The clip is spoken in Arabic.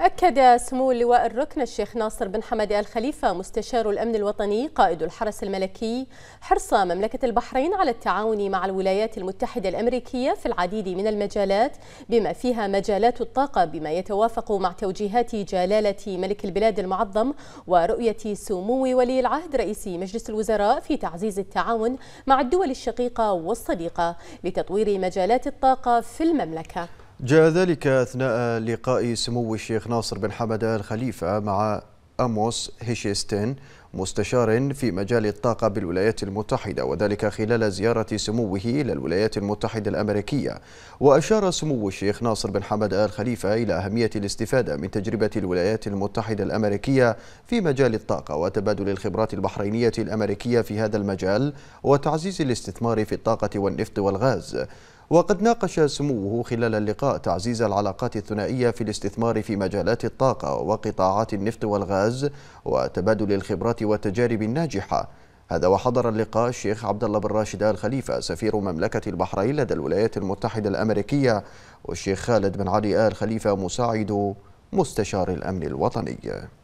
أكد سمو اللواء الركن الشيخ ناصر بن حمد آل خليفة مستشار الأمن الوطني قائد الحرس الملكي حرص مملكة البحرين على التعاون مع الولايات المتحدة الأمريكية في العديد من المجالات بما فيها مجالات الطاقة بما يتوافق مع توجيهات جلالة ملك البلاد المعظم ورؤية سمو ولي العهد رئيس مجلس الوزراء في تعزيز التعاون مع الدول الشقيقة والصديقة لتطوير مجالات الطاقة في المملكة جاء ذلك أثناء لقاء سمو الشيخ ناصر بن حمد آل خليفة مع أموس هيشيستين مستشار في مجال الطاقة بالولايات المتحدة وذلك خلال زيارة سموه إلى الولايات المتحدة الأمريكية وأشار سمو الشيخ ناصر بن حمد آل خليفة إلى أهمية الاستفادة من تجربة الولايات المتحدة الأمريكية في مجال الطاقة وتبادل الخبرات البحرينية الأمريكية في هذا المجال وتعزيز الاستثمار في الطاقة والنفط والغاز وقد ناقش سموه خلال اللقاء تعزيز العلاقات الثنائية في الاستثمار في مجالات الطاقة وقطاعات النفط والغاز وتبادل الخبرات والتجارب الناجحة هذا وحضر اللقاء الشيخ عبد الله بن راشد آل خليفة سفير مملكة البحرين لدى الولايات المتحدة الأمريكية والشيخ خالد بن علي آل خليفة مساعد مستشار الأمن الوطني